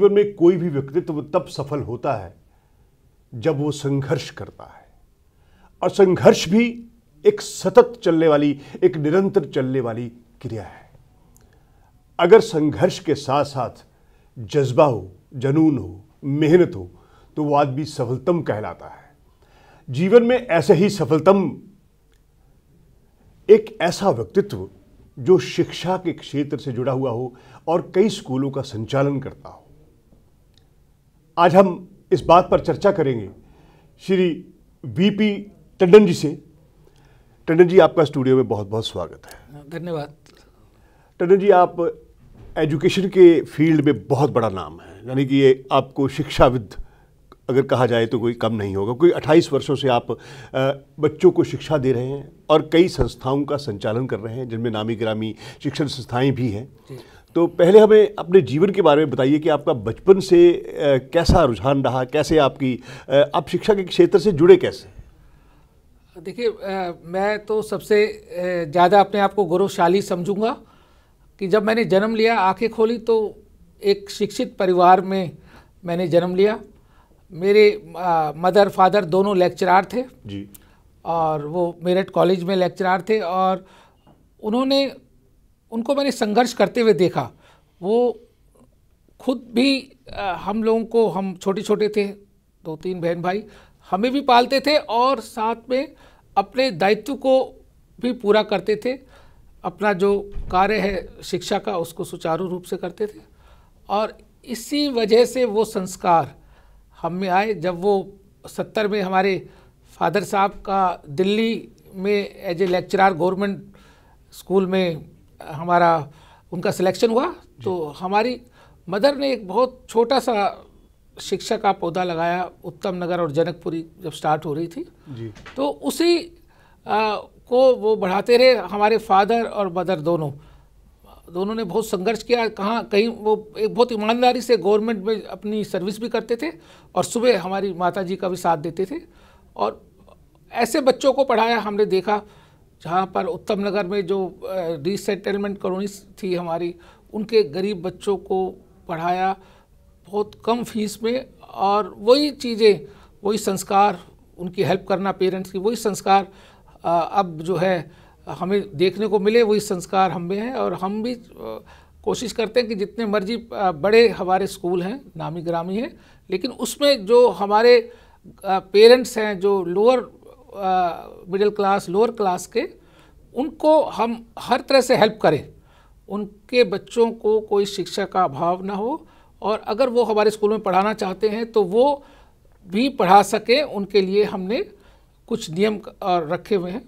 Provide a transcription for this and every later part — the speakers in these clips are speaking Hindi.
जीवन में कोई भी व्यक्तित्व तब सफल होता है जब वो संघर्ष करता है और संघर्ष भी एक सतत चलने वाली एक निरंतर चलने वाली क्रिया है अगर संघर्ष के साथ साथ जज्बा हो जनून हो मेहनत हो तो वो आदमी सफलतम कहलाता है जीवन में ऐसे ही सफलतम एक ऐसा व्यक्तित्व जो शिक्षा के क्षेत्र से जुड़ा हुआ हो और कई स्कूलों का संचालन करता हो आज हम इस बात पर चर्चा करेंगे श्री वीपी टंडन जी से टंडन जी आपका स्टूडियो में बहुत बहुत स्वागत है हाँ, धन्यवाद टंडन जी आप एजुकेशन के फील्ड में बहुत बड़ा नाम है यानी कि ये आपको शिक्षाविद अगर कहा जाए तो कोई कम नहीं होगा कोई 28 वर्षों से आप बच्चों को शिक्षा दे रहे हैं और कई संस्थाओं का संचालन कर रहे हैं जिनमें नामी ग्रामी शिक्षण संस्थाएं भी हैं तो पहले हमें अपने जीवन के बारे में बताइए कि आपका बचपन से कैसा रुझान रहा कैसे आपकी आप शिक्षा के क्षेत्र से जुड़े कैसे देखिए मैं तो सबसे ज़्यादा अपने आप को गौरवशाली समझूंगा कि जब मैंने जन्म लिया आंखें खोली तो एक शिक्षित परिवार में मैंने जन्म लिया मेरे मदर फादर दोनों लेक्चरार थे जी और वो मेरठ कॉलेज में लेक्चरार थे और उन्होंने उनको मैंने संघर्ष करते हुए देखा वो खुद भी हम लोगों को हम छोटे छोटे थे दो तीन बहन भाई हमें भी पालते थे और साथ में अपने दायित्व को भी पूरा करते थे अपना जो कार्य है शिक्षा का उसको सुचारू रूप से करते थे और इसी वजह से वो संस्कार हम में आए जब वो सत्तर में हमारे फादर साहब का दिल्ली में as a lecturer government school में हमारा उनका सिलेक्शन हुआ तो हमारी मदर ने एक बहुत छोटा सा शिक्षा का पौधा लगाया उत्तम नगर और जनकपुरी जब स्टार्ट हो रही थी जी। तो उसी आ, को वो बढ़ाते रहे हमारे फादर और मदर दोनों दोनों ने बहुत संघर्ष किया कहाँ कहीं वो एक बहुत ईमानदारी से गवर्नमेंट में अपनी सर्विस भी करते थे और सुबह हमारी माता जी का भी साथ देते थे और ऐसे बच्चों को पढ़ाया हमने देखा जहाँ पर उत्तम नगर में जो रीसेटलमेंट कॉलोनी थी हमारी उनके गरीब बच्चों को पढ़ाया बहुत कम फीस में और वही चीज़ें वही संस्कार उनकी हेल्प करना पेरेंट्स की वही संस्कार अब जो है हमें देखने को मिले वही संस्कार हम में हैं और हम भी कोशिश करते हैं कि जितने मर्जी बड़े हमारे स्कूल हैं नामी ग्रामी हैं लेकिन उसमें जो हमारे पेरेंट्स हैं जो lower middle class lower class के उनको हम हर तरह से हेल्प करें उनके बच्चों को कोई शिक्षा का अभाव ना हो और अगर वो हमारे स्कूल में पढ़ाना चाहते हैं तो वो भी पढ़ा सकें उनके लिए हमने कुछ नियम रखे हुए हैं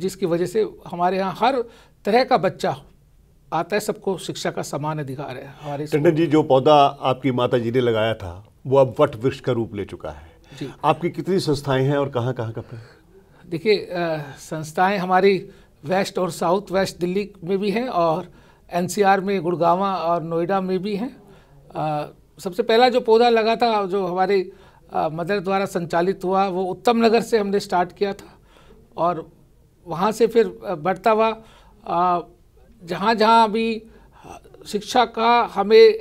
जिसकी वजह से हमारे यहाँ हर तरह का बच्चा आता है सबको शिक्षा का समान अधिकार है हमारे टंडन जी जो पौधा आपकी माता जी ने लगाया था वो अब वट वृक्ष का रूप ले चुका है जी आपकी कितनी संस्थाएं हैं और कहाँ कहाँ कब देखिए संस्थाएं हमारी वेस्ट और साउथ वेस्ट दिल्ली में भी हैं और एनसीआर में गुड़गावा और नोएडा में भी हैं सबसे पहला जो पौधा लगा था जो हमारे मदर द्वारा संचालित हुआ वो उत्तम नगर से हमने स्टार्ट किया था और वहाँ से फिर बढ़ता हुआ जहाँ जहाँ अभी शिक्षा का हमें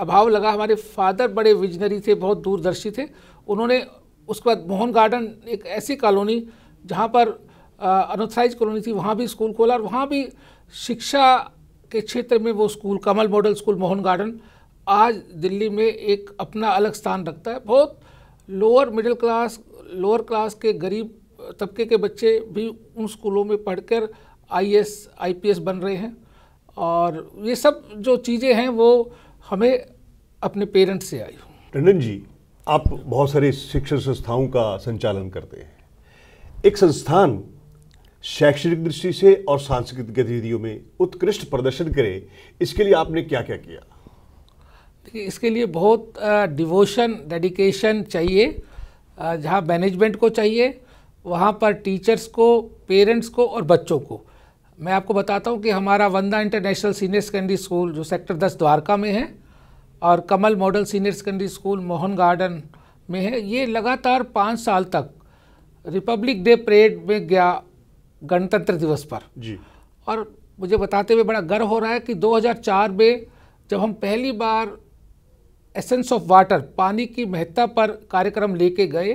अभाव लगा हमारे फादर बड़े विजनरी थे बहुत दूरदर्शी थे उन्होंने उसके बाद मोहन गार्डन एक ऐसी कॉलोनी जहाँ पर अनोथराइज कॉलोनी थी वहाँ भी स्कूल खोला और वहाँ भी शिक्षा के क्षेत्र में वो school Kamal model school Mohan garden आज दिल्ली में एक अपना अलग स्थान रखता है बहुत lower middle class lower class के गरीब तबके के बच्चे भी उन स्कूलों में पढ़कर आईएएस आईपीएस बन रहे हैं और ये सब जो चीज़ें हैं वो हमें अपने पेरेंट्स से आई टंडन जी आप बहुत सारे शिक्षण संस्थाओं का संचालन करते हैं एक संस्थान शैक्षणिक दृष्टि से और सांस्कृतिक गतिविधियों में उत्कृष्ट प्रदर्शन करे इसके लिए आपने क्या क्या किया देखिए इसके लिए बहुत डिवोशन डेडिकेशन चाहिए जहाँ मैनेजमेंट को चाहिए वहाँ पर टीचर्स को पेरेंट्स को और बच्चों को मैं आपको बताता हूँ कि हमारा Vanda international senior secondary school जो सेक्टर दस द्वारका में है और Kamal model senior secondary school Mohan garden में है ये लगातार पाँच साल तक रिपब्लिक डे परेड में गया गणतंत्र दिवस पर जी और मुझे बताते हुए बड़ा गर्व हो रहा है कि 2004 में जब हम पहली बार एसेंस ऑफ वाटर पानी की महत्ता पर कार्यक्रम लेके गए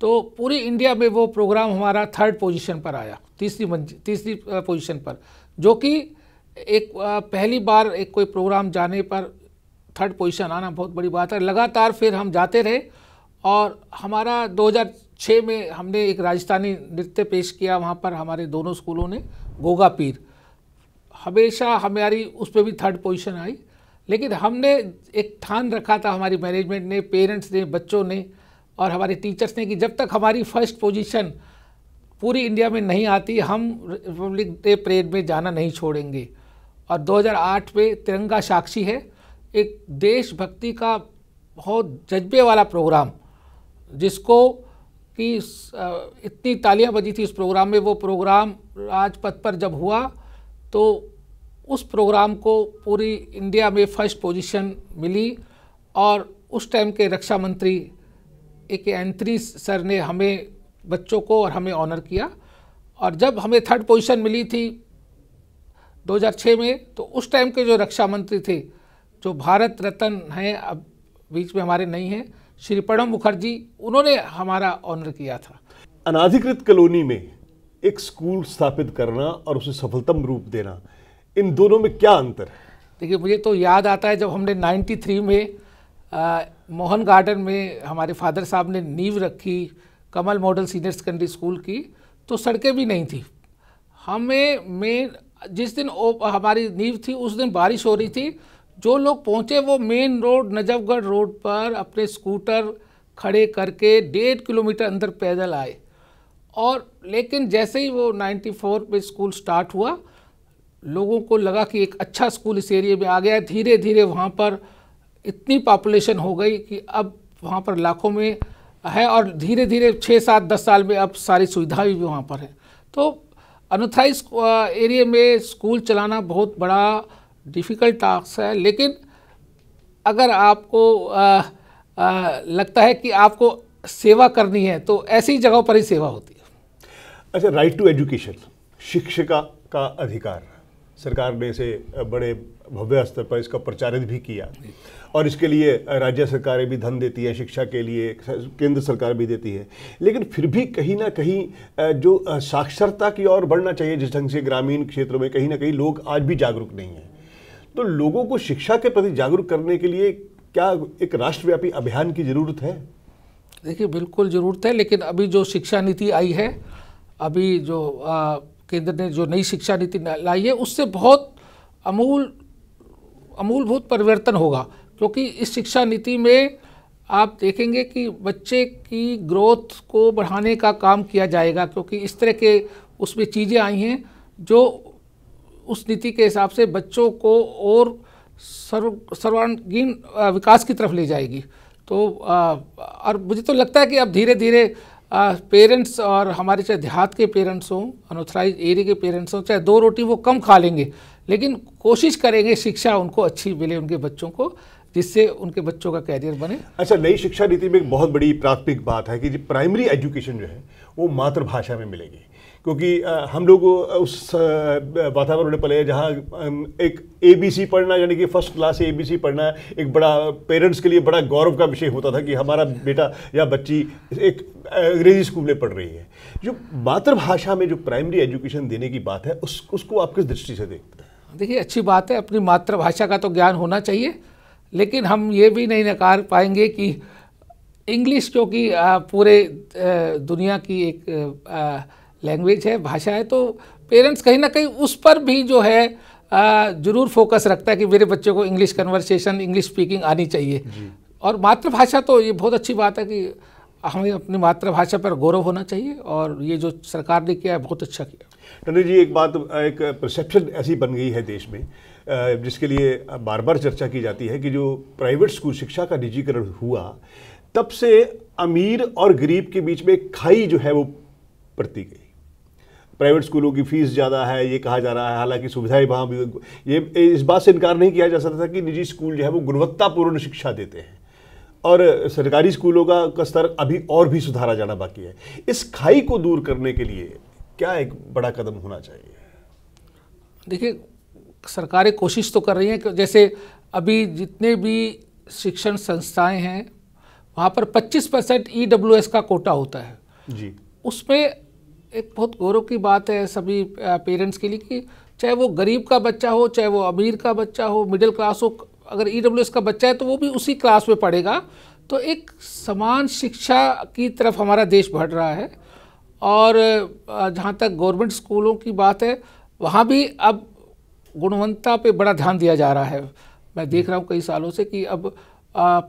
तो पूरी इंडिया में वो प्रोग्राम हमारा थर्ड पोजीशन पर आया तीसरी मंजिल तीसरी पोजीशन पर जो कि एक पहली बार एक कोई प्रोग्राम जाने पर थर्ड पोजीशन आना बहुत बड़ी बात है लगातार फिर हम जाते रहे और हमारा 2006 में हमने एक राजस्थानी नृत्य पेश किया वहाँ पर हमारे दोनों स्कूलों ने गोगा पीर हमेशा हमारी उस पर भी थर्ड पोजीशन आई लेकिन हमने एक ठान रखा था हमारी मैनेजमेंट ने पेरेंट्स ने बच्चों ने और हमारे टीचर्स ने कि जब तक हमारी फर्स्ट पोजीशन पूरी इंडिया में नहीं आती हम रिपब्लिक डे परेड में जाना नहीं छोड़ेंगे और 2008 में तिरंगा साक्षी है एक देशभक्ति का बहुत जज्बे वाला प्रोग्राम जिसको कि इतनी तालियां बजी थी उस प्रोग्राम में वो प्रोग्राम राजपथ पर जब हुआ तो उस प्रोग्राम को पूरी इंडिया में फर्स्ट पोजीशन मिली और उस टाइम के रक्षा मंत्री ए के एंथनी सर ने हमें बच्चों को और हमें ऑनर किया और जब हमें थर्ड पोजीशन मिली थी 2006 में तो उस टाइम के जो रक्षा मंत्री थे जो भारत रत्न हैं अब बीच में हमारे नहीं हैं श्री प्रणब मुखर्जी उन्होंने हमारा ऑनर किया था अनाधिकृत कॉलोनी में एक स्कूल स्थापित करना और उसे सफलतम रूप देना इन दोनों में क्या अंतर है देखिए मुझे तो याद आता है जब हमने 93 में आ, मोहन गार्डन में हमारे फादर साहब ने नींव रखी Kamal model senior secondary school की तो सड़कें भी नहीं थी हमें मेन जिस दिन हमारी नींव थी उस दिन बारिश हो रही थी जो लोग पहुंचे वो मेन रोड नजफगढ़ रोड पर अपने स्कूटर खड़े करके डेढ़ किलोमीटर अंदर पैदल आए और लेकिन जैसे ही वो 94 में स्कूल स्टार्ट हुआ लोगों को लगा कि एक अच्छा स्कूल इस एरिए में आ गया धीरे धीरे वहाँ पर इतनी पॉपुलेशन हो गई कि अब वहाँ पर लाखों में है और धीरे धीरे छः सात दस साल में अब सारी सुविधाएं भी वहाँ पर है तो अनुथाई एरिया में स्कूल चलाना बहुत बड़ा डिफ़िकल्ट टास्क है लेकिन अगर आपको आ, आ, लगता है कि आपको सेवा करनी है तो ऐसी जगहों पर ही सेवा होती है अच्छा राइट टू एजुकेशन शिक्षिका का अधिकार सरकार ने इसे बड़े भव्य स्तर पर इसका प्रचारित भी किया और इसके लिए राज्य सरकारें भी धन देती है शिक्षा के लिए केंद्र सरकार भी देती है लेकिन फिर भी कहीं ना कहीं जो साक्षरता की ओर बढ़ना चाहिए जिस ढंग से ग्रामीण क्षेत्रों में कहीं ना कहीं लोग आज भी जागरूक नहीं हैं तो लोगों को शिक्षा के प्रति जागरूक करने के लिए क्या एक राष्ट्रव्यापी अभियान की ज़रूरत है देखिए बिल्कुल ज़रूरत है लेकिन अभी जो शिक्षा नीति आई है अभी जो केंद्र ने जो नई शिक्षा नीति लाई है उससे बहुत अमूल अमूलभूत परिवर्तन होगा क्योंकि इस शिक्षा नीति में आप देखेंगे कि बच्चे की ग्रोथ को बढ़ाने का काम किया जाएगा क्योंकि इस तरह के उसमें चीज़ें आई हैं जो उस नीति के हिसाब से बच्चों को और सर्व सर्वांगीण विकास की तरफ ले जाएगी तो आ, और मुझे तो लगता है कि अब धीरे धीरे पेरेंट्स और हमारे चाहे देहात के पेरेंट्स हों अनऑथराइज एरिया के पेरेंट्स हों चाहे दो रोटी वो कम खा लेंगे लेकिन कोशिश करेंगे शिक्षा उनको अच्छी मिले उनके बच्चों को जिससे उनके बच्चों का कैरियर बने अच्छा नई शिक्षा नीति में एक बहुत बड़ी प्राथमिक बात है कि प्राइमरी एजुकेशन जो है वो मातृभाषा में मिलेगी क्योंकि हम लोग उस वातावरण में पले जहाँ एक ए बी सी पढ़ना यानी कि first class A B C पढ़ना एक बड़ा पेरेंट्स के लिए बड़ा गौरव का विषय होता था कि हमारा बेटा या बच्ची एक अंग्रेजी स्कूल में पढ़ रही है जो मातृभाषा में जो प्राइमरी एजुकेशन देने की बात है उस उसको आप किस दृष्टि से देखते हैं देखिए अच्छी बात है अपनी मातृभाषा का तो ज्ञान होना चाहिए लेकिन हम ये भी नहीं नकार पाएंगे कि इंग्लिश क्योंकि पूरे दुनिया की एक लैंग्वेज है भाषा है तो पेरेंट्स कहीं ना कहीं उस पर भी जो है ज़रूर फोकस रखता है कि मेरे बच्चे को इंग्लिश कन्वर्सेशन इंग्लिश स्पीकिंग आनी चाहिए और मातृभाषा तो ये बहुत अच्छी बात है कि हमें अपनी मातृभाषा पर गौरव होना चाहिए और ये जो सरकार ने किया है बहुत अच्छा किया टंडन जी एक बात एक परसेप्शन ऐसी बन गई है देश में जिसके लिए बार बार चर्चा की जाती है कि जो प्राइवेट स्कूल शिक्षा का निजीकरण हुआ तब से अमीर और गरीब के बीच में खाई जो है वो पड़ती गई प्राइवेट स्कूलों की फ़ीस ज़्यादा है ये कहा जा रहा है हालांकि सुविधाएं वहाँ भी ये इस बात से इनकार नहीं किया जा सकता था कि निजी स्कूल जो है वो गुणवत्तापूर्ण शिक्षा देते हैं और सरकारी स्कूलों का, का स्तर अभी और भी सुधारा जाना बाकी है इस खाई को दूर करने के लिए क्या एक बड़ा कदम होना चाहिए देखिए सरकारें कोशिश तो कर रही हैं जैसे अभी जितने भी शिक्षण संस्थाएं हैं वहाँ पर 25 परसेंट ई e का कोटा होता है जी उसमें एक बहुत गौरव की बात है सभी पेरेंट्स के लिए कि चाहे वो गरीब का बच्चा हो चाहे वो अमीर का बच्चा हो मिडिल क्लास हो अगर ई e का बच्चा है तो वो भी उसी क्लास में पढ़ेगा तो एक समान शिक्षा की तरफ हमारा देश बढ़ रहा है और जहाँ तक गवर्नमेंट स्कूलों की बात है वहाँ भी अब गुणवत्ता पे बड़ा ध्यान दिया जा रहा है मैं देख रहा हूँ कई सालों से कि अब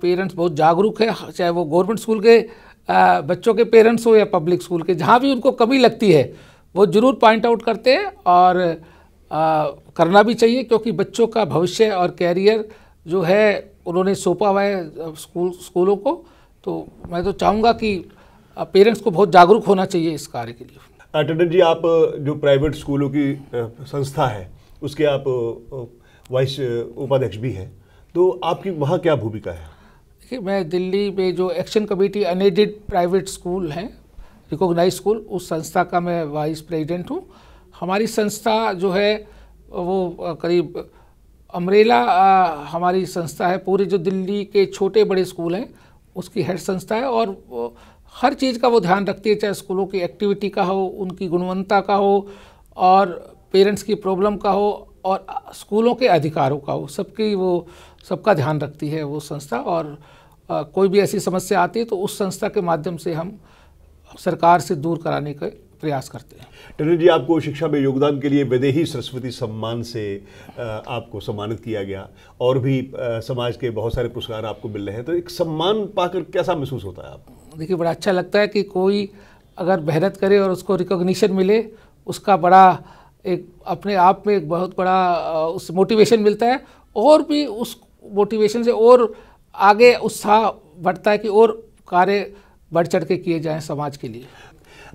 पेरेंट्स बहुत जागरूक है चाहे वो गवर्नमेंट स्कूल के आ, बच्चों के पेरेंट्स हो या पब्लिक स्कूल के जहाँ भी उनको कमी लगती है वो ज़रूर पॉइंट आउट करते हैं और आ, करना भी चाहिए क्योंकि बच्चों का भविष्य और कैरियर जो है उन्होंने सौंपा हुआ है स्कूल स्कूलों को तो मैं तो चाहूँगा कि पेरेंट्स को बहुत जागरूक होना चाहिए इस कार्य के लिए अटेंडेंट जी आप जो प्राइवेट स्कूलों की संस्था है उसके आप वाइस उपाध्यक्ष भी हैं तो आपकी वहाँ क्या भूमिका है देखिए मैं दिल्ली में जो action committee unaided private school हैं रिकॉग्नाइज स्कूल उस संस्था का मैं वाइस प्रेसिडेंट हूँ हमारी संस्था जो है वो करीब अमरेला हमारी संस्था है पूरे जो दिल्ली के छोटे बड़े स्कूल हैं उसकी हेड संस्था है और हर चीज़ का वो ध्यान रखती है चाहे स्कूलों की एक्टिविटी का हो उनकी गुणवत्ता का हो और पेरेंट्स की प्रॉब्लम का हो और स्कूलों के अधिकारों का हो सबकी वो सबका ध्यान रखती है वो संस्था और आ, कोई भी ऐसी समस्या आती है तो उस संस्था के माध्यम से हम सरकार से दूर कराने के प्रयास करते हैं टंडन जी आपको शिक्षा में योगदान के लिए विदेही सरस्वती सम्मान से आपको सम्मानित किया गया और भी समाज के बहुत सारे पुरस्कार आपको मिल रहे हैं तो एक सम्मान पाकर कैसा महसूस होता है आपको देखिए बड़ा अच्छा लगता है कि कोई अगर मेहनत करे और उसको रिकॉग्निशन मिले उसका बड़ा एक अपने आप में एक बहुत बड़ा उस मोटिवेशन मिलता है और भी उस मोटिवेशन से और आगे उत्साह बढ़ता है कि और कार्य बढ़ चढ़ के किए जाएं समाज के लिए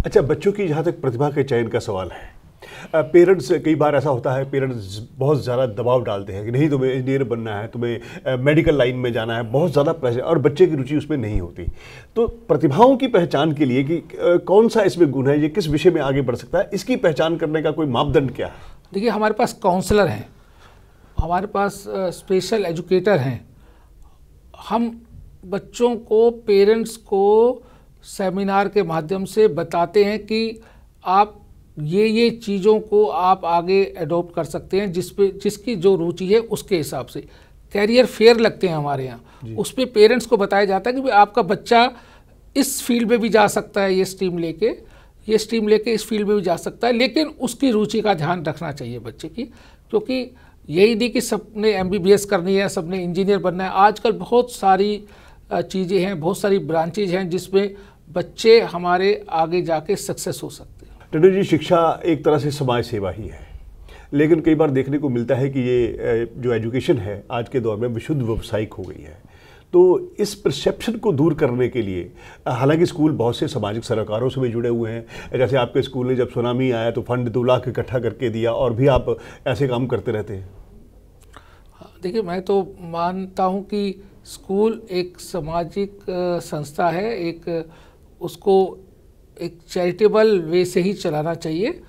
अच्छा बच्चों की जहाँ तक प्रतिभा के चयन का सवाल है पेरेंट्स कई बार ऐसा होता है पेरेंट्स बहुत ज़्यादा दबाव डालते हैं कि नहीं तुम्हें इंजीनियर बनना है तुम्हें मेडिकल लाइन में जाना है बहुत ज़्यादा प्रेशर और बच्चे की रुचि उसमें नहीं होती तो प्रतिभाओं की पहचान के लिए कि कौन सा इसमें गुण है ये किस विषय में आगे बढ़ सकता है इसकी पहचान करने का कोई मापदंड क्या है देखिए हमारे पास काउंसलर हैं हमारे पास स्पेशल एजुकेटर हैं हम बच्चों को पेरेंट्स को सेमिनार के माध्यम से बताते हैं कि आप ये ये चीज़ों को आप आगे एडोप्ट कर सकते हैं जिस पे जिसकी जो रुचि है उसके हिसाब से कैरियर फेयर लगते हैं हमारे यहाँ उस पर पे पेरेंट्स को बताया जाता है कि आपका बच्चा इस फील्ड में भी जा सकता है ये स्ट्रीम लेके ये स्ट्रीम लेके इस फील्ड में भी जा सकता है लेकिन उसकी रुचि का ध्यान रखना चाहिए बच्चे की क्योंकि यही नहीं कि सबने एम करनी है सबने इंजीनियर बनना है आजकल बहुत सारी चीज़ें हैं बहुत सारी ब्रांचेज हैं जिसमें बच्चे हमारे आगे जाके सक्सेस हो सकते हैं टंडू जी शिक्षा एक तरह से समाज सेवा ही है लेकिन कई बार देखने को मिलता है कि ये जो एजुकेशन है आज के दौर में विशुद्ध व्यावसायिक हो गई है तो इस परसेप्शन को दूर करने के लिए हालांकि स्कूल बहुत से सामाजिक सरकारों से भी जुड़े हुए हैं जैसे आपके स्कूल ने जब सुनामी आया तो फंड दो लाख इकट्ठा करके दिया और भी आप ऐसे काम करते रहते हैं हाँ, देखिए मैं तो मानता हूँ कि स्कूल एक सामाजिक संस्था है एक उसको एक चैरिटेबल वे से ही चलाना चाहिए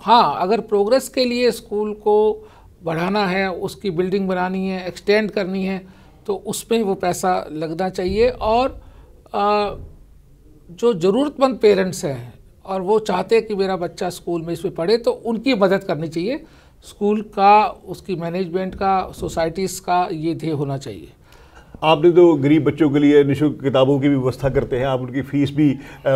हाँ अगर प्रोग्रेस के लिए स्कूल को बढ़ाना है उसकी बिल्डिंग बनानी है एक्सटेंड करनी है तो उसमें वो पैसा लगना चाहिए और आ, जो ज़रूरतमंद पेरेंट्स हैं और वो चाहते हैं कि मेरा बच्चा स्कूल में इसमें पढ़े तो उनकी मदद करनी चाहिए स्कूल का उसकी मैनेजमेंट का सोसाइटीज़ का ये ध्येय होना चाहिए आपने तो गरीब बच्चों के लिए निःशुल्क किताबों की भी व्यवस्था करते हैं आप उनकी फ़ीस भी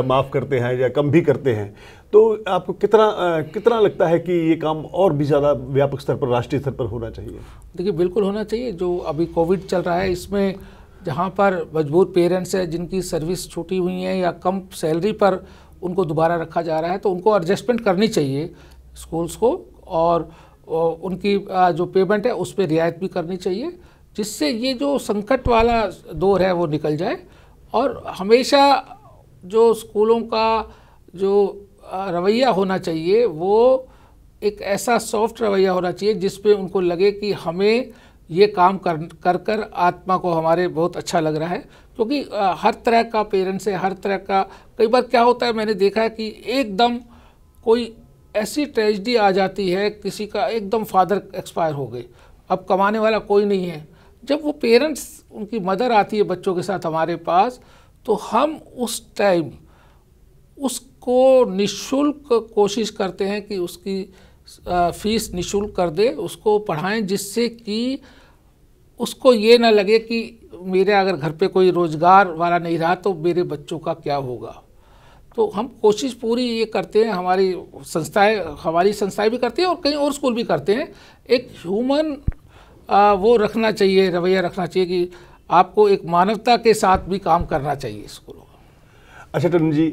माफ़ करते हैं या कम भी करते हैं तो आपको कितना कितना लगता है कि ये काम और भी ज़्यादा व्यापक स्तर पर राष्ट्रीय स्तर पर होना चाहिए देखिए बिल्कुल होना चाहिए जो अभी कोविड चल रहा है इसमें जहाँ पर मजबूर पेरेंट्स हैं जिनकी सर्विस छूटी हुई है या कम सैलरी पर उनको दोबारा रखा जा रहा है तो उनको एडजस्टमेंट करनी चाहिए स्कूल्स को और उनकी जो पेमेंट है उस पर रियायत भी करनी चाहिए जिससे ये जो संकट वाला दौर है वो निकल जाए और हमेशा जो स्कूलों का जो रवैया होना चाहिए वो एक ऐसा सॉफ्ट रवैया होना चाहिए जिस पे उनको लगे कि हमें ये काम कर कर कर आत्मा को हमारे बहुत अच्छा लग रहा है क्योंकि तो हर तरह का पेरेंट्स है हर तरह का कई बार क्या होता है मैंने देखा है कि एकदम कोई ऐसी ट्रेजडी आ जाती है किसी का एकदम फादर एक्सपायर हो गए अब कमाने वाला कोई नहीं है जब वो पेरेंट्स उनकी मदर आती है बच्चों के साथ हमारे पास तो हम उस टाइम उसको निशुल्क कोशिश करते हैं कि उसकी फीस निशुल्क कर दे उसको पढ़ाएं जिससे कि उसको ये ना लगे कि मेरे अगर घर पे कोई रोज़गार वाला नहीं रहा तो मेरे बच्चों का क्या होगा तो हम कोशिश पूरी ये करते हैं हमारी संस्थाएं हमारी संस्थाएं भी करती हैं और कई और स्कूल भी करते हैं एक ह्यूमन आ, वो रखना चाहिए रवैया रखना चाहिए कि आपको एक मानवता के साथ भी काम करना चाहिए स्कूलों अच्छा टन जी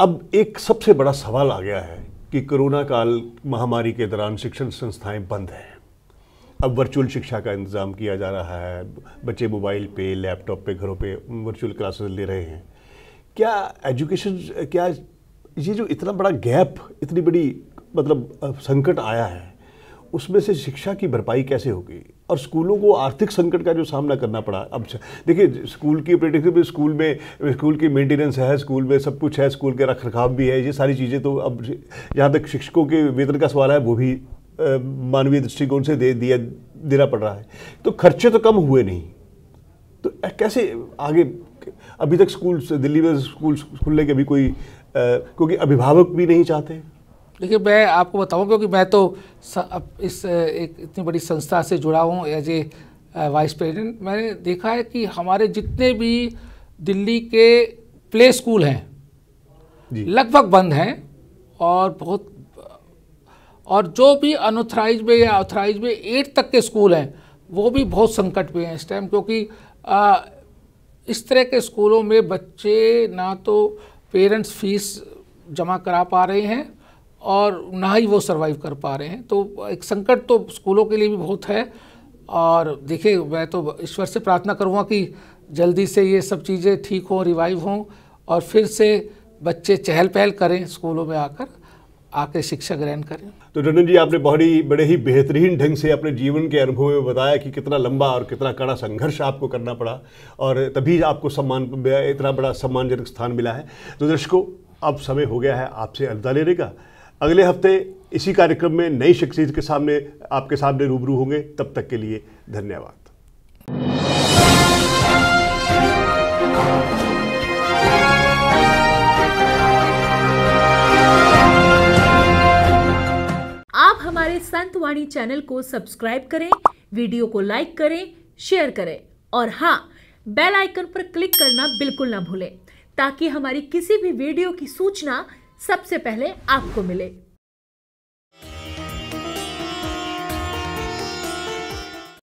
अब एक सबसे बड़ा सवाल आ गया है कि कोरोना काल महामारी के दौरान शिक्षण संस्थाएं बंद हैं अब वर्चुअल शिक्षा का इंतज़ाम किया जा रहा है बच्चे मोबाइल पे लैपटॉप पे घरों पे वर्चुअल क्लासेस ले रहे हैं क्या एजुकेशन क्या ये जो इतना बड़ा गैप इतनी बड़ी मतलब संकट आया है उसमें से शिक्षा की भरपाई कैसे होगी और स्कूलों को आर्थिक संकट का जो सामना करना पड़ा अब देखिए स्कूल की प्रैक्टिकल स्कूल में स्कूल की मेंटेनेंस है स्कूल में सब कुछ है स्कूल के रख रखाव भी है ये सारी चीज़ें तो अब जहाँ तक शिक्षकों के वेतन का सवाल है वो भी मानवीय दृष्टिकोण से दे दिया देना पड़ रहा है तो खर्चे तो कम हुए नहीं तो कैसे आगे अभी तक स्कूल दिल्ली में स्कूल खुलने के भी कोई क्योंकि अभिभावक भी नहीं चाहते देखिए मैं आपको बताऊँ क्योंकि मैं तो इस एक इतनी बड़ी संस्था से जुड़ा हूँ एज ए वाइस प्रेसिडेंट मैंने देखा है कि हमारे जितने भी दिल्ली के प्ले स्कूल हैं लगभग बंद हैं और बहुत और जो भी अनऑथराइज में या ऑथराइज में एट तक के स्कूल हैं वो भी बहुत संकट में हैं इस टाइम क्योंकि आ, uh, इस तरह के स्कूलों में बच्चे ना तो पेरेंट्स फीस जमा करा पा रहे हैं और ना ही वो सर्वाइव कर पा रहे हैं तो एक संकट तो स्कूलों के लिए भी बहुत है और देखिए मैं तो ईश्वर से प्रार्थना करूँगा कि जल्दी से ये सब चीज़ें ठीक हों रिवाइव हों और फिर से बच्चे चहल पहल करें स्कूलों में आकर आके शिक्षा ग्रहण करें तो रंजन जी आपने बहुत ही बड़े ही बेहतरीन ढंग से अपने जीवन के अनुभव में बताया कि कितना लंबा और कितना कड़ा संघर्ष आपको करना पड़ा और तभी आपको सम्मान इतना बड़ा सम्मानजनक स्थान मिला है तो दर्शकों अब समय हो गया है आपसे अलविदा लेने का अगले हफ्ते इसी कार्यक्रम में नई शख्सियत के सामने आपके सामने रूबरू होंगे तब तक के लिए धन्यवाद आप हमारे संत वाणी चैनल को सब्सक्राइब करें वीडियो को लाइक करें शेयर करें और हाँ बेल आइकन पर क्लिक करना बिल्कुल ना भूलें ताकि हमारी किसी भी वीडियो की सूचना सबसे पहले आपको मिले